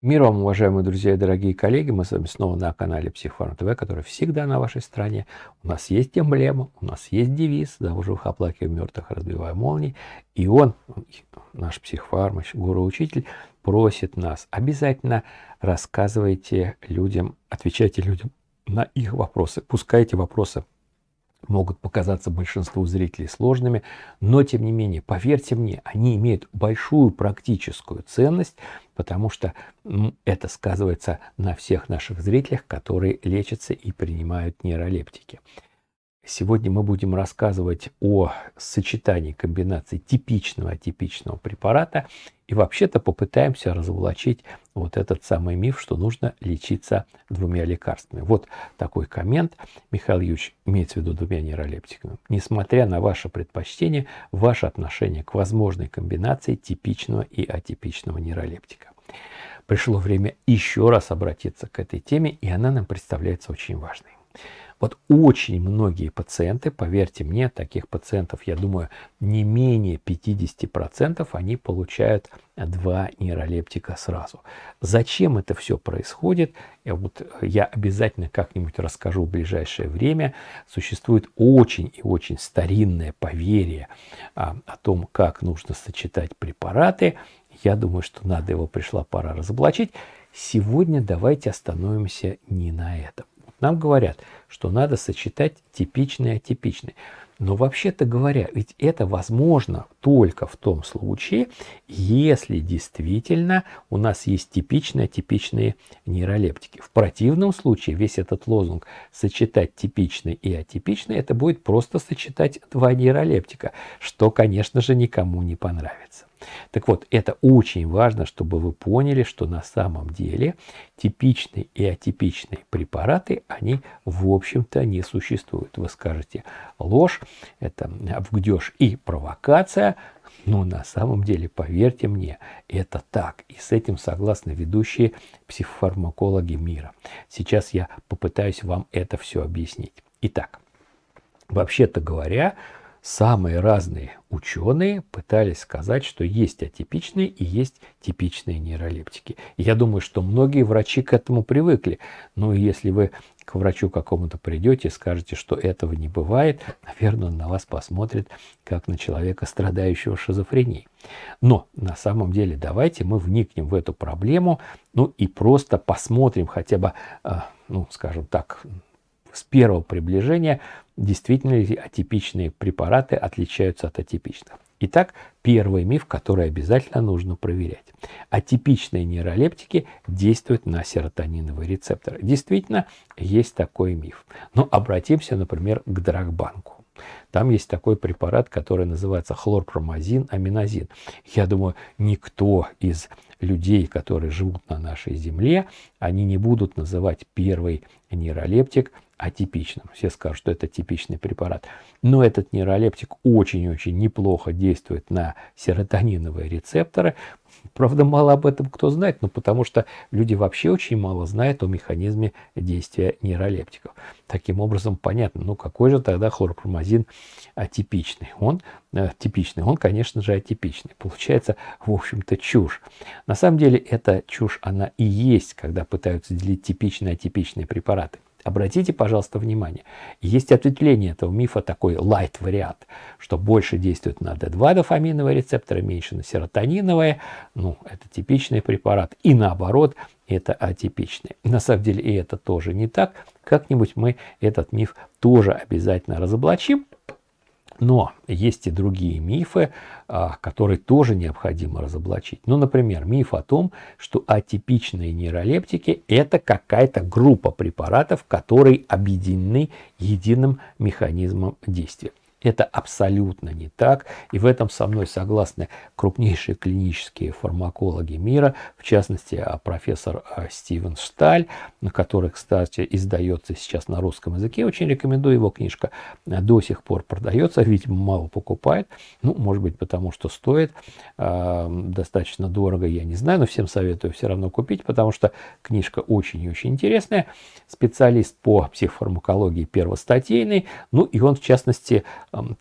Мир вам, уважаемые друзья и дорогие коллеги. Мы с вами снова на канале Психфарм ТВ, который всегда на вашей стране. У нас есть эмблема, у нас есть девиз «За живых оплакиваем мертвых, разбивая молнии». И он, наш психфарм, гуру-учитель, просит нас обязательно рассказывайте людям, отвечайте людям на их вопросы, пускайте вопросы могут показаться большинству зрителей сложными, но тем не менее, поверьте мне, они имеют большую практическую ценность, потому что это сказывается на всех наших зрителях, которые лечатся и принимают нейролептики. Сегодня мы будем рассказывать о сочетании комбинации типичного и атипичного препарата и вообще-то попытаемся разоблачить вот этот самый миф, что нужно лечиться двумя лекарствами. Вот такой коммент Михаил Юрьевич имеется в виду двумя нейролептиками. Несмотря на ваше предпочтение, ваше отношение к возможной комбинации типичного и атипичного нейролептика. Пришло время еще раз обратиться к этой теме, и она нам представляется очень важной. Вот очень многие пациенты, поверьте мне, таких пациентов, я думаю, не менее 50%, они получают два нейролептика сразу. Зачем это все происходит? Я э, Вот э, я обязательно как-нибудь расскажу в ближайшее время. Существует очень и очень старинное поверье а, о том, как нужно сочетать препараты. Я думаю, что надо его пришла пора разоблачить. Сегодня давайте остановимся не на этом. Нам говорят, что надо сочетать типичное и атипичное. Но вообще-то говоря, ведь это возможно только в том случае, если действительно у нас есть типичные атипичные нейролептики. В противном случае весь этот лозунг «сочетать типичный и атипичный» это будет просто сочетать два нейролептика, что, конечно же, никому не понравится. Так вот, это очень важно, чтобы вы поняли, что на самом деле типичные и атипичные препараты, они, в общем-то, не существуют. Вы скажете, ложь, это обгдеж и провокация, но на самом деле, поверьте мне, это так. И с этим согласны ведущие психофармакологи мира. Сейчас я попытаюсь вам это все объяснить. Итак, вообще-то говоря, самые разные ученые пытались сказать, что есть атипичные и есть типичные нейролептики. Я думаю, что многие врачи к этому привыкли. Но ну, если вы к врачу какому-то придете и скажете, что этого не бывает, наверное, он на вас посмотрит, как на человека, страдающего шизофренией. Но на самом деле давайте мы вникнем в эту проблему, ну и просто посмотрим хотя бы, а, ну, скажем так, с первого приближения действительно ли атипичные препараты отличаются от атипичных. Итак, первый миф, который обязательно нужно проверять. Атипичные нейролептики действуют на серотониновые рецепторы. Действительно, есть такой миф. Но обратимся, например, к драгбанку. Там есть такой препарат, который называется хлорпромазин, аминозин. Я думаю, никто из людей, которые живут на нашей земле, они не будут называть первый нейролептик атипичным. Все скажут, что это типичный препарат. Но этот нейролептик очень-очень неплохо действует на серотониновые рецепторы. Правда, мало об этом кто знает, но потому что люди вообще очень мало знают о механизме действия нейролептиков. Таким образом, понятно, ну какой же тогда хлорпромазин атипичный? Он э, типичный, он, конечно же, атипичный. Получается, в общем-то, чушь. На самом деле, эта чушь, она и есть, когда пытаются делить типичный и атипичные препараты Обратите, пожалуйста, внимание, есть ответвление этого мифа, такой лайт-вариант, что больше действует на D2 дофаминовые рецепторы, меньше на серотониновые, ну, это типичный препарат, и наоборот, это атипичный. На самом деле и это тоже не так, как-нибудь мы этот миф тоже обязательно разоблачим. Но есть и другие мифы, а, которые тоже необходимо разоблачить. Ну, например, миф о том, что атипичные нейролептики – это какая-то группа препаратов, которые объединены единым механизмом действия. Это абсолютно не так, и в этом со мной согласны крупнейшие клинические фармакологи мира, в частности а, профессор а, Стивен Шталь, который, кстати, издается сейчас на русском языке. Очень рекомендую его книжка. А, до сих пор продается, видимо, мало покупает. Ну, может быть, потому что стоит достаточно дорого, я не знаю, но всем советую все равно купить, потому что книжка очень и очень интересная. Специалист по психофармакологии первостатейный, ну и он, в частности,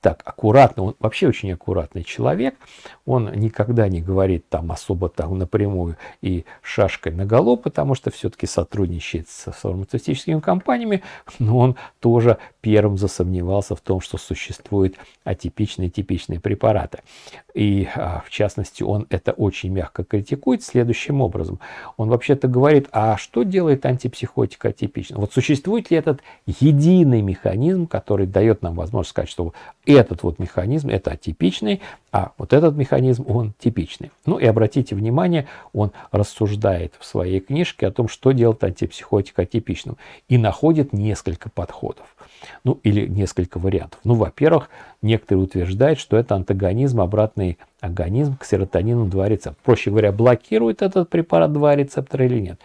так аккуратно, он вообще очень аккуратный человек, он никогда не говорит там особо там напрямую и шашкой на голову, потому что все-таки сотрудничает с фармацевтическими компаниями, но он тоже первым засомневался в том, что существуют атипичные типичные препараты. И а, в частности он это очень мягко критикует следующим образом. Он вообще-то говорит, а что делает антипсихотик атипично? Вот существует ли этот единый механизм, который дает нам возможность сказать, что этот вот механизм, это атипичный, а вот этот механизм, он типичный. Ну и обратите внимание, он рассуждает в своей книжке о том, что делает антипсихотик атипичным, и находит несколько подходов, ну или несколько вариантов. Ну, во-первых, некоторые утверждают, что это антагонизм, обратный организм к серотонину 2 рецептора. Проще говоря, блокирует этот препарат 2 рецептора или нет.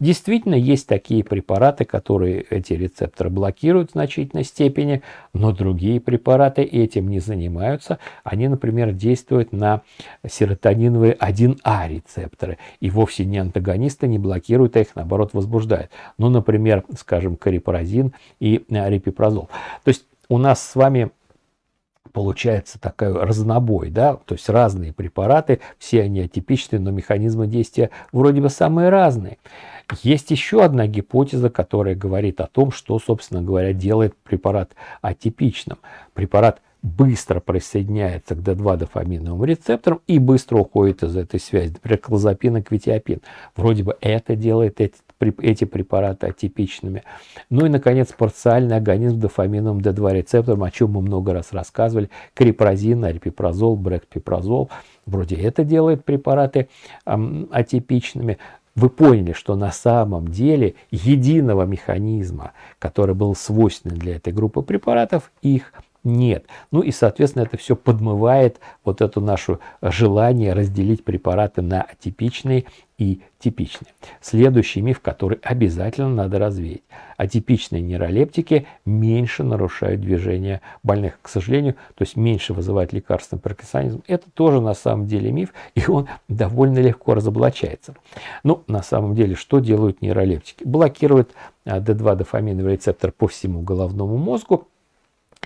Действительно, есть такие препараты, которые эти рецепторы блокируют в значительной степени, но другие препараты этим не занимаются. Они, например, действуют на серотониновые 1А рецепторы и вовсе не антагонисты, не блокируют, а их, наоборот, возбуждают. Ну, например, скажем, карипаразин и э, репипразол. То есть у нас с вами получается такой разнобой, да, то есть разные препараты, все они атипичные, но механизмы действия вроде бы самые разные. Есть еще одна гипотеза, которая говорит о том, что, собственно говоря, делает препарат атипичным. Препарат быстро присоединяется к D2-дофаминовым рецепторам и быстро уходит из этой связи. Например, клозапин и квитиопин. Вроде бы это делает эти, эти препараты атипичными. Ну и, наконец, парциальный агонизм дофаминовым D2 рецептором, о чем мы много раз рассказывали. Крипразин, альпипрозол, брекпипрозол. Вроде это делает препараты эм, атипичными вы поняли, что на самом деле единого механизма, который был свойственен для этой группы препаратов, их нет. Ну и, соответственно, это все подмывает вот это наше желание разделить препараты на атипичные и типичные. Следующий миф, который обязательно надо развеять. Атипичные нейролептики меньше нарушают движение больных, к сожалению, то есть меньше вызывают лекарственный паркинсонизм. Это тоже на самом деле миф, и он довольно легко разоблачается. Ну, на самом деле, что делают нейролептики? Блокируют D2-дофаминовый а, рецептор по всему головному мозгу,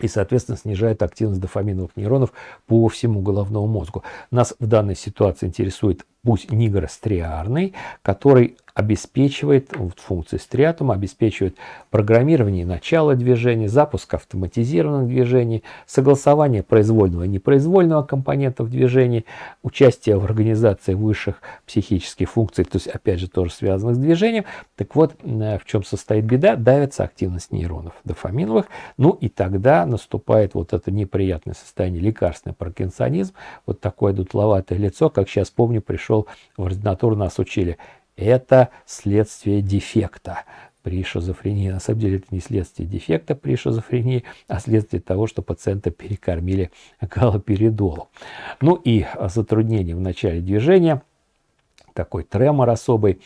и, соответственно, снижает активность дофаминовых нейронов по всему головному мозгу. Нас в данной ситуации интересует путь нигростриарный, который обеспечивает, вот функции стриатума, обеспечивает программирование начала движения, запуск автоматизированных движений, согласование произвольного и непроизвольного компонентов движения, участие в организации высших психических функций, то есть опять же тоже связанных с движением. Так вот, э, в чем состоит беда? Давится активность нейронов дофаминовых, ну и тогда наступает вот это неприятное состояние, лекарственный паркинсонизм, вот такое дутловатое лицо, как сейчас помню, пришел в ординатуру, нас учили – это следствие дефекта при шизофрении. На самом деле это не следствие дефекта при шизофрении, а следствие того, что пациента перекормили галоперидолом. Ну и затруднение в начале движения, такой тремор особый.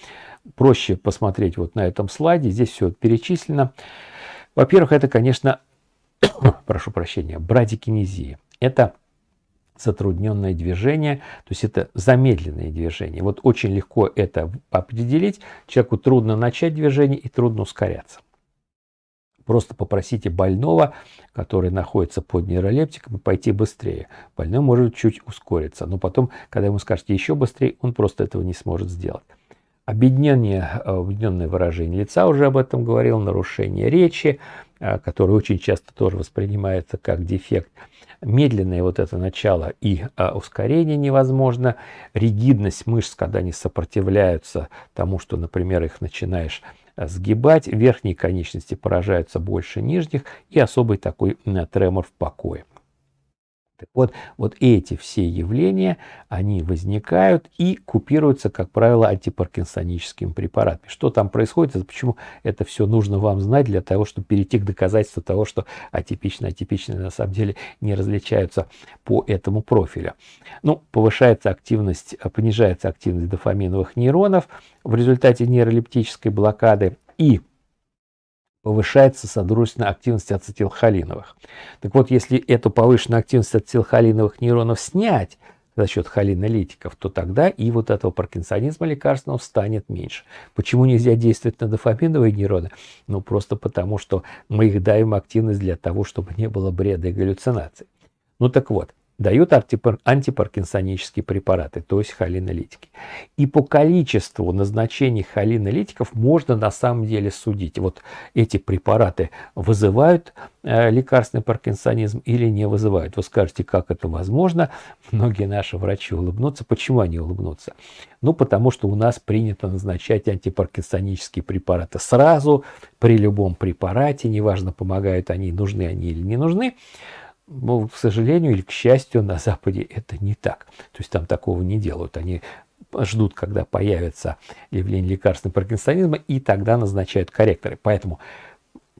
Проще посмотреть вот на этом слайде, здесь все перечислено. Во-первых, это, конечно, прошу прощения, брадикинезия. Это затрудненное движение, то есть это замедленное движение. Вот очень легко это определить. Человеку трудно начать движение и трудно ускоряться. Просто попросите больного, который находится под нейролептиком, пойти быстрее. Больной может чуть ускориться, но потом, когда ему скажете еще быстрее, он просто этого не сможет сделать. Обеднение э, обедненное выражение лица, уже об этом говорил, нарушение речи, э, которое очень часто тоже воспринимается как дефект – медленное вот это начало и а, ускорение невозможно, ригидность мышц, когда они сопротивляются тому, что, например, их начинаешь э, сгибать, верхние конечности поражаются больше нижних и особый такой а, тремор в покое. Так вот, вот эти все явления, они возникают и купируются, как правило, антипаркинсоническими препаратами. Что там происходит, и почему это все нужно вам знать для того, чтобы перейти к доказательству того, что атипичные, атипичные на самом деле не различаются по этому профилю. Ну, повышается активность, понижается активность дофаминовых нейронов в результате нейролептической блокады и повышается содружественная активность ацетилхолиновых. Так вот, если эту повышенную активность ацетилхолиновых нейронов снять за счет холинолитиков, то тогда и вот этого паркинсонизма лекарственного станет меньше. Почему нельзя действовать на дофаминовые нейроны? Ну, просто потому, что мы их даем активность для того, чтобы не было бреда и галлюцинаций. Ну так вот, дают антипаркинсонические препараты, то есть холинолитики. И по количеству назначений холинолитиков можно на самом деле судить. Вот эти препараты вызывают э, лекарственный паркинсонизм или не вызывают. Вы скажете, как это возможно? Многие наши врачи улыбнутся. Почему они улыбнутся? Ну, потому что у нас принято назначать антипаркинсонические препараты сразу, при любом препарате, неважно, помогают они, нужны они или не нужны. Но, к сожалению или к счастью, на Западе это не так. То есть там такого не делают. Они ждут, когда появится явление лекарственного паркинсонизма, и тогда назначают корректоры. Поэтому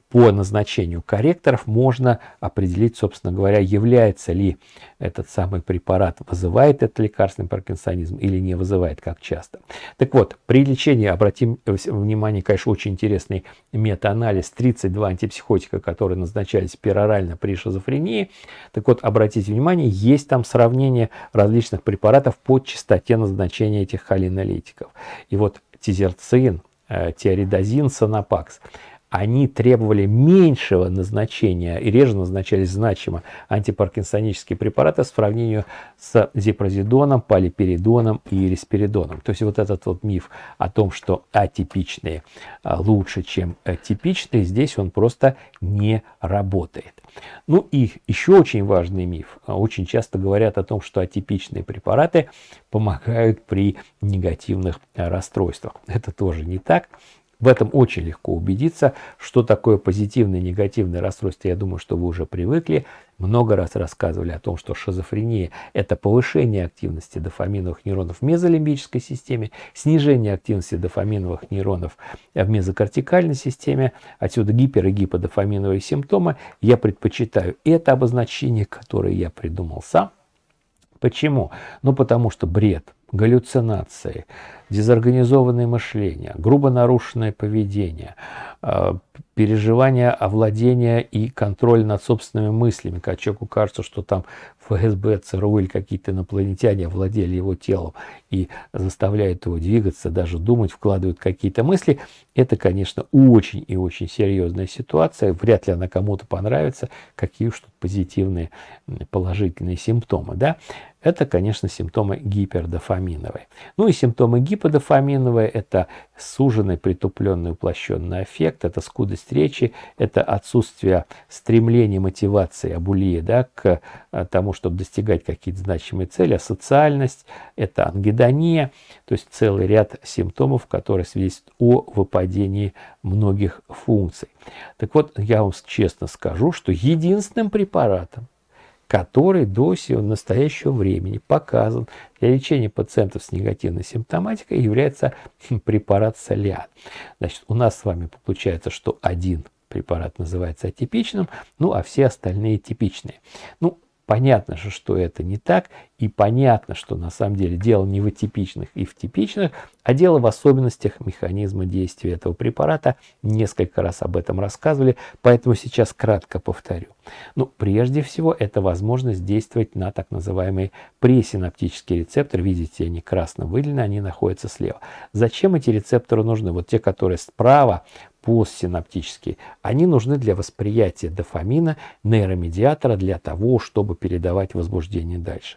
по назначению корректоров можно определить, собственно говоря, является ли этот самый препарат, вызывает этот лекарственный паркинсонизм или не вызывает, как часто. Так вот, при лечении, обратим внимание, конечно, очень интересный метаанализ, 32 антипсихотика, которые назначались перорально при шизофрении. Так вот, обратите внимание, есть там сравнение различных препаратов по частоте назначения этих холинолитиков. И вот тизерцин, э, тиаридозин, сонопакс – они требовали меньшего назначения и реже назначались значимо антипаркинсонические препараты в сравнении с зипрозидоном, палиперидоном и респиридоном. То есть вот этот вот миф о том, что атипичные а, лучше, чем э, типичные, здесь он просто не работает. Ну и еще очень важный миф. А, очень часто говорят о том, что атипичные препараты помогают при негативных а, расстройствах. Это тоже не так. В этом очень легко убедиться, что такое позитивное и негативное расстройство. Я думаю, что вы уже привыкли. Много раз рассказывали о том, что шизофрения – это повышение активности дофаминовых нейронов в мезолимбической системе, снижение активности дофаминовых нейронов в мезокортикальной системе, отсюда гипер- и гиподофаминовые симптомы. Я предпочитаю это обозначение, которое я придумал сам. Почему? Ну, потому что бред, галлюцинации, дезорганизованное мышление, грубо нарушенное поведение, а, переживание овладения и контроль над собственными мыслями, когда человеку кажется, что там ФСБ, ЦРУ или какие-то инопланетяне овладели его телом и заставляют его двигаться, даже думать, вкладывают какие-то мысли, это, конечно, очень и очень серьезная ситуация, вряд ли она кому-то понравится, какие уж тут позитивные, положительные симптомы, да, это, конечно, симптомы гипердофаминовой. Ну и симптомы гипердофаминовой Гиподофаминовая типа – это суженный, притупленный, уплощенный аффект, это скудость речи, это отсутствие стремления, мотивации, абулии да, к э, тому, чтобы достигать какие-то значимые цели, а социальность – это ангедония, то есть целый ряд симптомов, которые свидетельствуют о выпадении многих функций. Так вот, я вам честно скажу, что единственным препаратом, который до сего настоящего времени показан для лечения пациентов с негативной симптоматикой, является хм, препарат солян. Значит, у нас с вами получается, что один препарат называется атипичным, ну а все остальные типичные. Ну, Понятно же, что это не так, и понятно, что на самом деле дело не в атипичных и в типичных, а дело в особенностях механизма действия этого препарата. Несколько раз об этом рассказывали, поэтому сейчас кратко повторю. Но ну, прежде всего это возможность действовать на так называемый пресинаптический рецептор. Видите, они красно выделены, они находятся слева. Зачем эти рецепторы нужны? Вот те, которые справа постсинаптические, они нужны для восприятия дофамина, нейромедиатора, для того, чтобы передавать возбуждение дальше.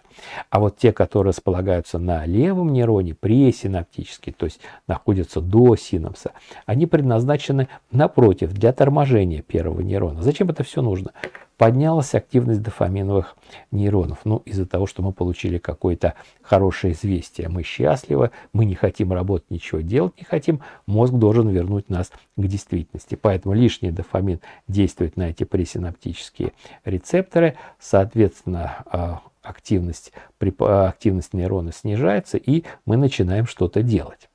А вот те, которые располагаются на левом нейроне, пресинаптические, то есть находятся до синапса, они предназначены, напротив, для торможения первого нейрона. Зачем это все нужно? поднялась активность дофаминовых нейронов. Ну, из-за того, что мы получили какое-то хорошее известие. Мы счастливы, мы не хотим работать, ничего делать не хотим. Мозг должен вернуть нас к действительности. Поэтому лишний дофамин действует на эти пресинаптические рецепторы. Соответственно, а, активность, а, активность нейрона снижается, и мы начинаем что-то делать.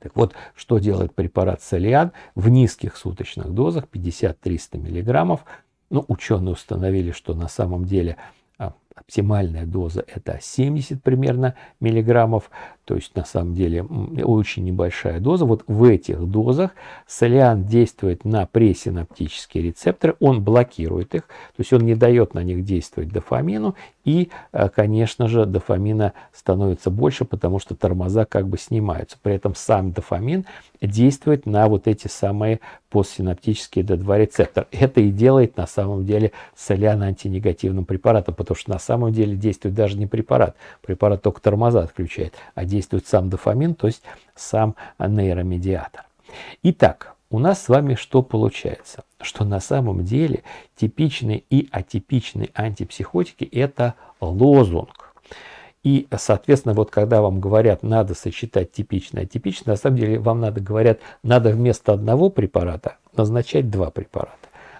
Так вот, что делает препарат Солиан в низких суточных дозах 50-300 миллиграммов ну, ученые установили, что на самом деле а, Оптимальная доза это 70 примерно миллиграммов, то есть на самом деле очень небольшая доза. Вот в этих дозах солиан действует на пресинаптические рецепторы, он блокирует их, то есть он не дает на них действовать дофамину, и, э, конечно же, дофамина становится больше, потому что тормоза как бы снимаются. При этом сам дофамин действует на вот эти самые постсинаптические D2 рецепторы. Это и делает на самом деле солиан антинегативным препаратом, потому что на самом деле действует даже не препарат. Препарат только тормоза отключает, а действует сам дофамин, то есть сам нейромедиатор. Итак, у нас с вами что получается? Что на самом деле типичные и атипичные антипсихотики – это лозунг. И, соответственно, вот когда вам говорят, надо сочетать типично и атипично, на самом деле вам надо говорят, надо вместо одного препарата назначать два препарата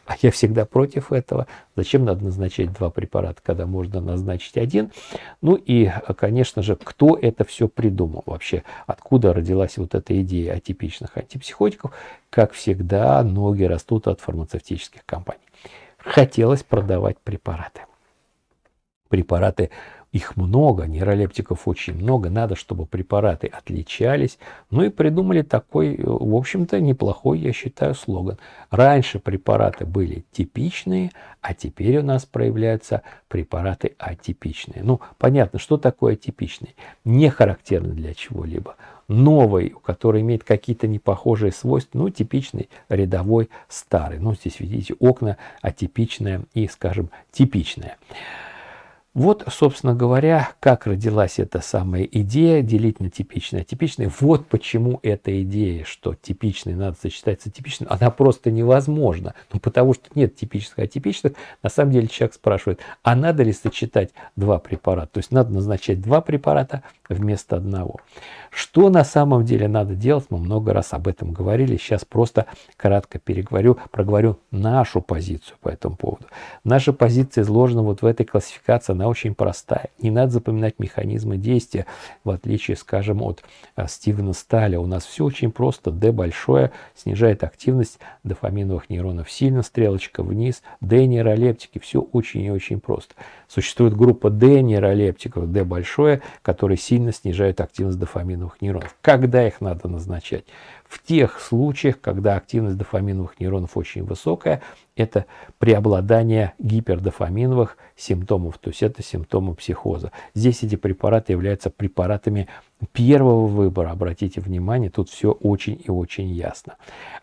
а я всегда против этого. Зачем надо назначать два препарата, когда можно назначить один? Ну и, конечно же, кто это все придумал вообще? Откуда родилась вот эта идея атипичных антипсихотиков? Как всегда, ноги растут от фармацевтических компаний. Хотелось продавать препараты. Препараты их много, нейролептиков очень много, надо, чтобы препараты отличались. Ну и придумали такой, э, в общем-то, неплохой, я считаю, слоган. Раньше препараты были типичные, а теперь у нас проявляются препараты атипичные. Ну, понятно, что такое атипичный? Не характерный для чего-либо. Новый, который имеет какие-то непохожие свойства, ну, типичный, рядовой, старый. Ну, здесь, видите, окна атипичное и, скажем, типичное. Вот, собственно говоря, как родилась эта самая идея делить на типичное. Типичное, вот почему эта идея, что типичный надо сочетать с типичным, она просто невозможна. Ну, потому что нет типических атипичных. На самом деле человек спрашивает, а надо ли сочетать два препарата? То есть надо назначать два препарата вместо одного. Что на самом деле надо делать, мы много раз об этом говорили. Сейчас просто кратко переговорю, проговорю нашу позицию по этому поводу. Наша позиция изложена вот в этой классификации, она она очень простая. Не надо запоминать механизмы действия, в отличие, скажем, от э, Стивена Сталя. У нас все очень просто. D большое снижает активность дофаминовых нейронов сильно, стрелочка вниз. D нейролептики. Все очень и очень просто. Существует группа D нейролептиков, D большое, которые сильно снижают активность дофаминовых нейронов. Когда их надо назначать? в тех случаях, когда активность дофаминовых нейронов очень высокая, это преобладание гипердофаминовых симптомов, то есть это симптомы психоза. Здесь эти препараты являются препаратами первого выбора, обратите внимание, тут все очень и очень ясно.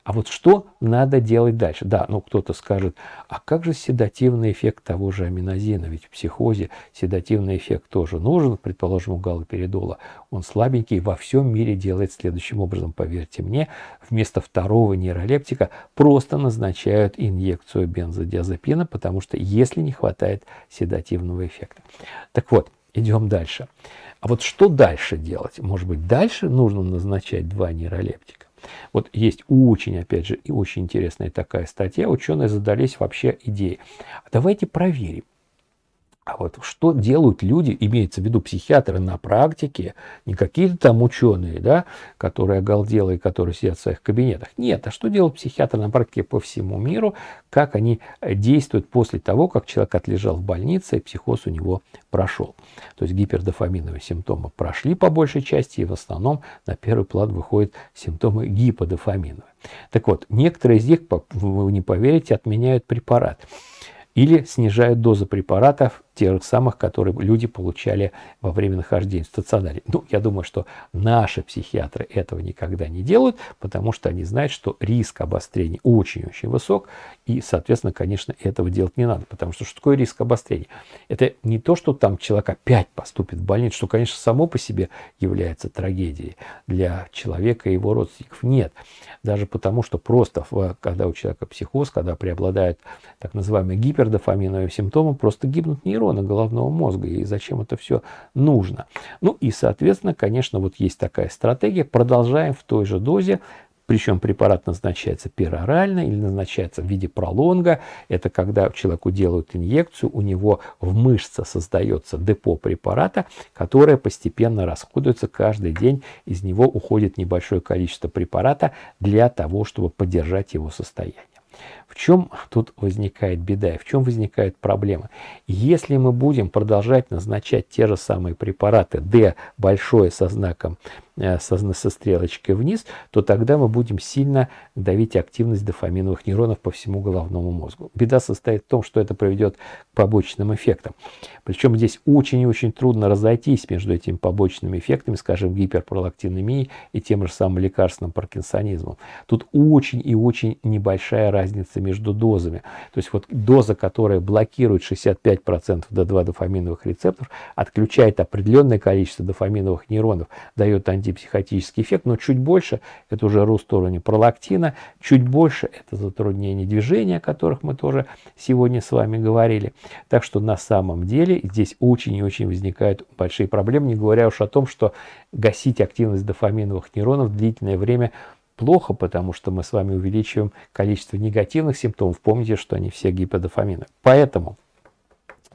А вот что надо делать дальше? Да, ну кто-то скажет, а как же седативный эффект того же аминозина? Ведь в психозе седативный эффект тоже нужен, предположим, у галоперидола. Он слабенький, во всем мире делает следующим образом, поверьте мне, вместо второго нейролептика просто назначают инъекцию бензодиазепина, потому что если не хватает седативного эффекта. Так вот, Идем дальше. А вот что дальше делать? Может быть, дальше нужно назначать два нейролептика? Вот есть очень, опять же, и очень интересная такая статья. Ученые задались вообще идеей. Давайте проверим, а вот что делают люди, имеется в виду психиатры на практике, не какие-то там ученые, да, которые оголделые, которые сидят в своих кабинетах. Нет, а что делают психиатры на практике по всему миру, как они э, действуют после того, как человек отлежал в больнице и психоз у него прошел. То есть гипердофаминовые симптомы прошли по большей части, и в основном на первый план выходят симптомы гиподофаминовые. Так вот, некоторые из них, вы не поверите, отменяют препарат или снижают дозу препаратов тех самых, которые люди получали во время нахождения в стационаре. Ну, я думаю, что наши психиатры этого никогда не делают, потому что они знают, что риск обострения очень-очень высок, и, соответственно, конечно, этого делать не надо, потому что что такое риск обострения? Это не то, что там человек опять поступит в больницу, что, конечно, само по себе является трагедией для человека и его родственников. Нет, даже потому, что просто когда у человека психоз, когда преобладают так называемые гипердофаминовые симптомы, просто гибнут нейроны миллиона головного мозга, и зачем это все нужно. Ну и, соответственно, конечно, вот есть такая стратегия, продолжаем в той же дозе, причем препарат назначается перорально или назначается в виде пролонга. Это когда человеку делают инъекцию, у него в мышце создается депо препарата, которое постепенно расходуется каждый день. Из него уходит небольшое количество препарата для того, чтобы поддержать его состояние чем тут возникает беда и в чем возникают проблемы? Если мы будем продолжать назначать те же самые препараты D большое со знаком, э, со, со стрелочкой вниз, то тогда мы будем сильно давить активность дофаминовых нейронов по всему головному мозгу. Беда состоит в том, что это приведет к побочным эффектам. Причем здесь очень и очень трудно разойтись между этими побочными эффектами, скажем, гиперпролактинемией и тем же самым лекарственным паркинсонизмом. Тут очень и очень небольшая разница между между дозами. То есть вот доза, которая блокирует 65% D2-дофаминовых рецепторов, отключает определенное количество дофаминовых нейронов, дает антипсихотический эффект, но чуть больше это уже рост уровня пролактина, чуть больше это затруднение движения, о которых мы тоже сегодня с вами говорили. Так что на самом деле здесь очень и очень возникают большие проблемы, не говоря уж о том, что гасить активность дофаминовых нейронов длительное время – плохо, потому что мы с вами увеличиваем количество негативных симптомов. Помните, что они все гиподофамины. Поэтому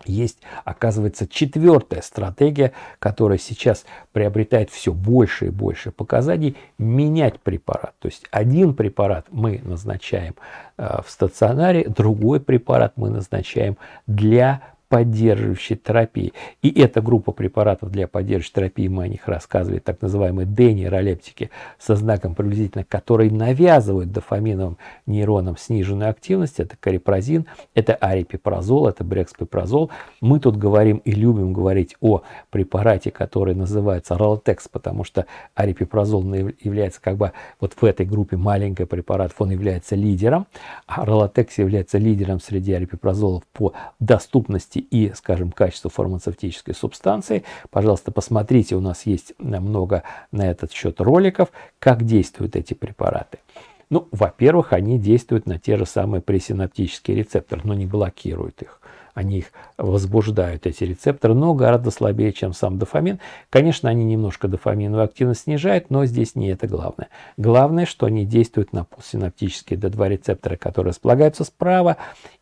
есть, оказывается, четвертая стратегия, которая сейчас приобретает все больше и больше показаний, менять препарат. То есть один препарат мы назначаем э, в стационаре, другой препарат мы назначаем для поддерживающей терапии. И эта группа препаратов для поддерживающей терапии, мы о них рассказывали, так называемые дениролептики со знаком приблизительно, которые навязывают дофаминовым нейронам сниженную активность. Это карипразин, это арипипрозол, это брекспипрозол. Мы тут говорим и любим говорить о препарате, который называется ролтекс, потому что арипипрозол является как бы вот в этой группе маленький препарат, он является лидером, а ролотекс является лидером среди арипипрозолов по доступности вредности и, скажем, качеству фармацевтической субстанции. Пожалуйста, посмотрите, у нас есть э, много на этот счет роликов, как действуют эти препараты. Ну, во-первых, они действуют на те же самые пресинаптические рецепторы, но не блокируют их. Они их возбуждают, эти рецепторы, но гораздо слабее, чем сам дофамин. Конечно, они немножко дофаминовую активность снижают, но здесь не это главное. Главное, что они действуют на постсинаптические D2 рецепторы, которые располагаются справа,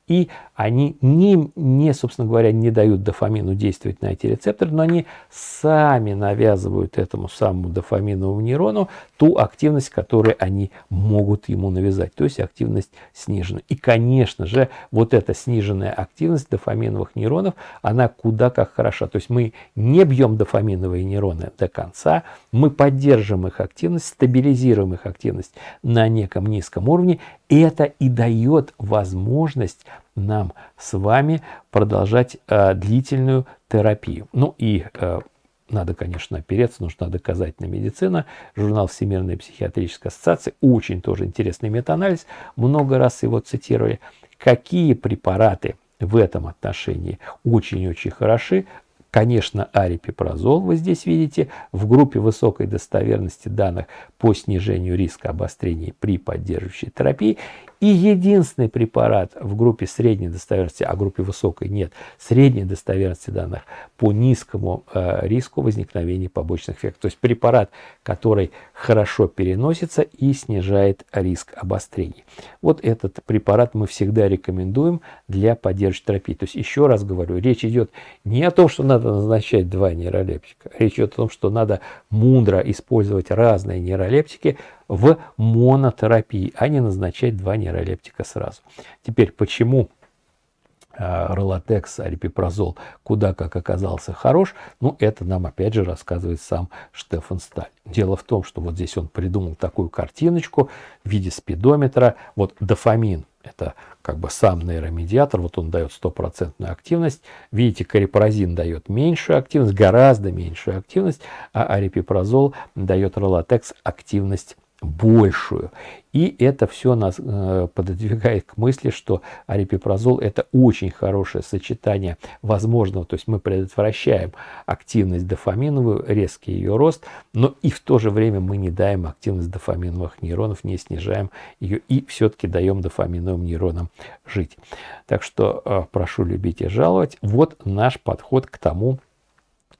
и они не, не, собственно говоря, не дают дофамину действовать на эти рецепторы, но они сами навязывают этому самому дофаминовому нейрону ту активность, которую они могут ему навязать, то есть активность снижена. И, конечно же, вот эта сниженная активность дофаминовых нейронов, она куда как хороша. То есть мы не бьем дофаминовые нейроны до конца, мы поддерживаем их активность, стабилизируем их активность на неком низком уровне, и это и дает возможность нам с вами продолжать э, длительную терапию. Ну и э, надо, конечно, опереться, нужна доказательная медицина. Журнал Всемирной психиатрической ассоциации, очень тоже интересный метаанализ, много раз его цитировали. Какие препараты в этом отношении очень-очень хороши, Конечно, арипипрозол вы здесь видите в группе высокой достоверности данных по снижению риска обострений при поддерживающей терапии и единственный препарат в группе средней достоверности, а группе высокой нет, средней достоверности данных по низкому э, риску возникновения побочных эффектов. То есть препарат, который хорошо переносится и снижает риск обострений. Вот этот препарат мы всегда рекомендуем для поддержки терапии. То есть еще раз говорю, речь идет не о том, что надо назначать два нейролептика. Речь идет о том, что надо мудро использовать разные нейролептики, в монотерапии, а не назначать два нейролептика сразу. Теперь, почему а, ролотекс, арипипрозол, куда как оказался хорош, ну, это нам опять же рассказывает сам Штефан Сталь. Дело в том, что вот здесь он придумал такую картиночку в виде спидометра. Вот дофамин – это как бы сам нейромедиатор, вот он дает стопроцентную активность. Видите, карипразин дает меньшую активность, гораздо меньшую активность, а арипипрозол дает ролотекс активность большую. И это все нас э, пододвигает к мысли, что арипипрозол это очень хорошее сочетание возможного, то есть мы предотвращаем активность дофаминовую, резкий ее рост, но и в то же время мы не даем активность дофаминовых нейронов, не снижаем ее и все-таки даем дофаминовым нейронам жить. Так что э, прошу любить и жаловать. Вот наш подход к тому,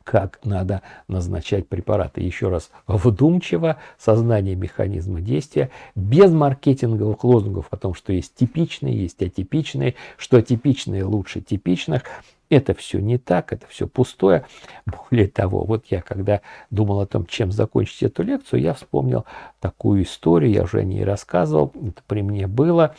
как надо назначать препараты. Еще раз, вдумчиво, сознание механизма действия, без маркетинговых лозунгов о том, что есть типичные, есть атипичные, что атипичные лучше типичных. Это все не так, это все пустое. Более того, вот я когда думал о том, чем закончить эту лекцию, я вспомнил такую историю, я уже о ней рассказывал, это при мне было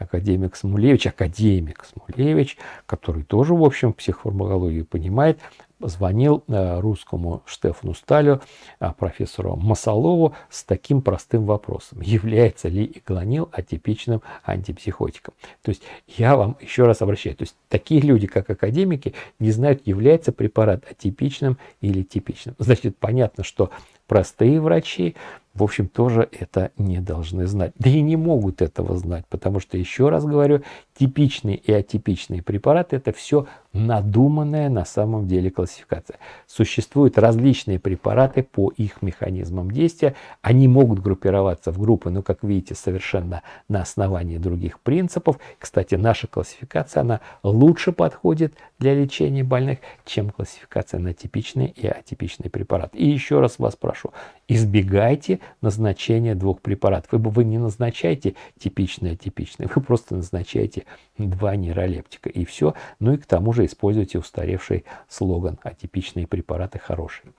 академик Смулевич, академик Смулевич, который тоже, в общем, психофармакологию понимает, звонил э, русскому Штефану Сталю, э, профессору Масолову, с таким простым вопросом. Является ли иглонил атипичным антипсихотиком? То есть я вам еще раз обращаюсь. То есть такие люди, как академики, не знают, является препарат атипичным или типичным. Значит, понятно, что простые врачи в общем, тоже это не должны знать. Да и не могут этого знать, потому что, еще раз говорю, типичные и атипичные препараты – это все надуманная на самом деле классификация. Существуют различные препараты по их механизмам действия. Они могут группироваться в группы, но, как видите, совершенно на основании других принципов. Кстати, наша классификация, она лучше подходит для лечения больных, чем классификация на типичные и атипичные препараты. И еще раз вас прошу, избегайте назначения двух препаратов. Вы, вы не назначаете типичное, типичное, вы просто назначаете два нейролептика и все. Ну и к тому же используйте устаревший слоган «Атипичные препараты хорошие».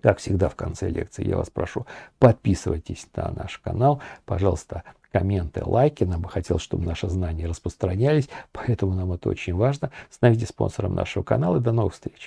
Как всегда в конце лекции я вас прошу, подписывайтесь на наш канал, пожалуйста, комменты, лайки, нам бы хотелось, чтобы наши знания распространялись, поэтому нам это очень важно. Становитесь спонсором нашего канала и до новых встреч!